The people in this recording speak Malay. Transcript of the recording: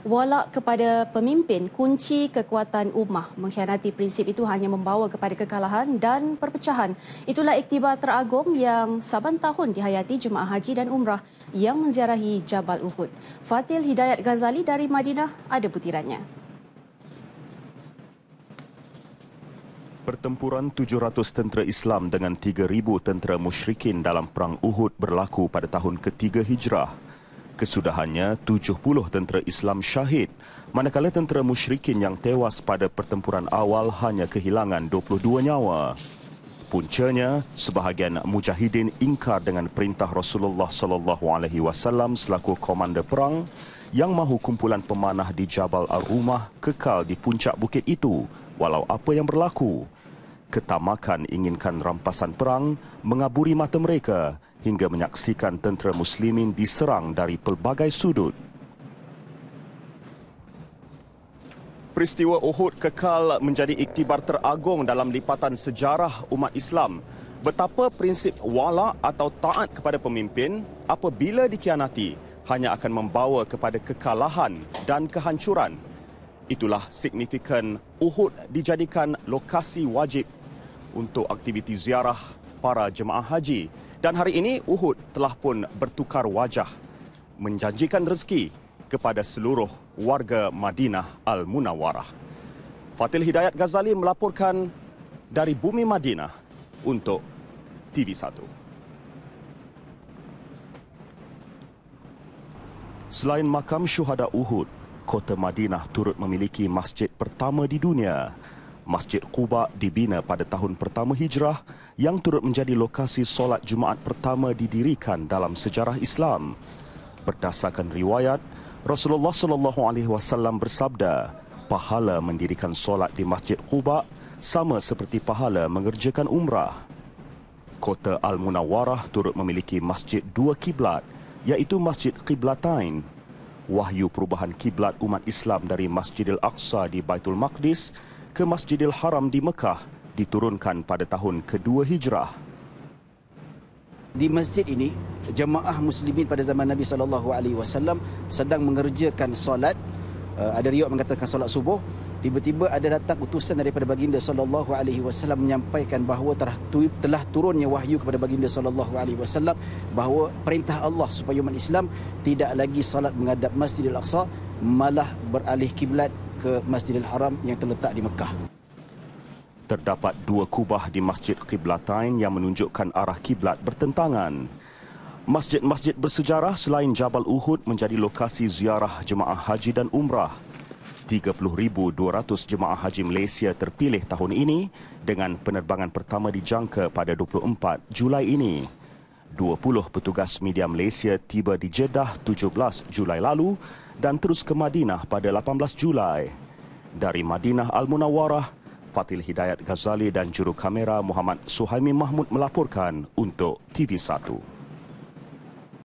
Walak kepada pemimpin, kunci kekuatan ummah mengkhianati prinsip itu hanya membawa kepada kekalahan dan perpecahan. Itulah iktibar teragung yang saban tahun dihayati jemaah haji dan umrah yang menziarahi Jabal Uhud. Fatil Hidayat Ghazali dari Madinah ada putirannya. Pertempuran 700 tentera Islam dengan 3,000 tentera musyrikin dalam Perang Uhud berlaku pada tahun ketiga hijrah kesudahannya 70 tentera Islam syahid manakala tentera musyrikin yang tewas pada pertempuran awal hanya kehilangan 22 nyawa puncanya sebahagian mujahidin ingkar dengan perintah Rasulullah sallallahu alaihi wasallam selaku komander perang yang mahu kumpulan pemanah di Jabal Ar-Rumah kekal di puncak bukit itu walau apa yang berlaku ketamakan inginkan rampasan perang mengaburi mata mereka hingga menyaksikan tentera muslimin diserang dari pelbagai sudut. Peristiwa Uhud kekal menjadi iktibar teragung dalam lipatan sejarah umat Islam. Betapa prinsip wala atau taat kepada pemimpin apabila dikianati hanya akan membawa kepada kekalahan dan kehancuran. Itulah signifikan Uhud dijadikan lokasi wajib untuk aktiviti ziarah para jemaah haji. Dan hari ini Uhud telah pun bertukar wajah menjanjikan rezeki kepada seluruh warga Madinah Al-Munawarah. Fatil Hidayat Ghazali melaporkan dari bumi Madinah untuk TV1. Selain makam syuhada Uhud, kota Madinah turut memiliki masjid pertama di dunia Masjid Quba dibina pada tahun pertama hijrah yang turut menjadi lokasi solat Jumaat pertama didirikan dalam sejarah Islam. Berdasarkan riwayat, Rasulullah sallallahu alaihi wasallam bersabda, pahala mendirikan solat di Masjid Quba sama seperti pahala mengerjakan umrah. Kota Al-Munawwarah turut memiliki masjid dua kiblat, iaitu Masjid Qiblatain. Wahyu perubahan kiblat umat Islam dari Masjidil Aqsa di Baitul Maqdis ke Masjidil Haram di Mekah diturunkan pada tahun kedua hijrah. Di masjid ini, jemaah muslimin pada zaman Nabi Sallallahu Alaihi Wasallam sedang mengerjakan solat. Uh, ada riuk mengatakan solat subuh tiba-tiba ada datang utusan daripada baginda sallallahu alaihi wasallam menyampaikan bahawa telah telah turunnya wahyu kepada baginda sallallahu alaihi wasallam bahawa perintah Allah supaya umat Islam tidak lagi salat menghadap Masjidil Aqsa malah beralih kiblat ke Masjidil Haram yang terletak di Mekah. Terdapat dua kubah di Masjid Qiblatain yang menunjukkan arah kiblat bertentangan. Masjid-masjid bersejarah selain Jabal Uhud menjadi lokasi ziarah jemaah haji dan umrah. 30,200 jemaah haji Malaysia terpilih tahun ini dengan penerbangan pertama dijangka pada 24 Julai ini. 20 petugas media Malaysia tiba di Jeddah 17 Julai lalu dan terus ke Madinah pada 18 Julai. Dari Madinah Al-Munawarah, Fatil Hidayat Ghazali dan juru kamera Muhammad Suhaimi Mahmud melaporkan untuk TV1.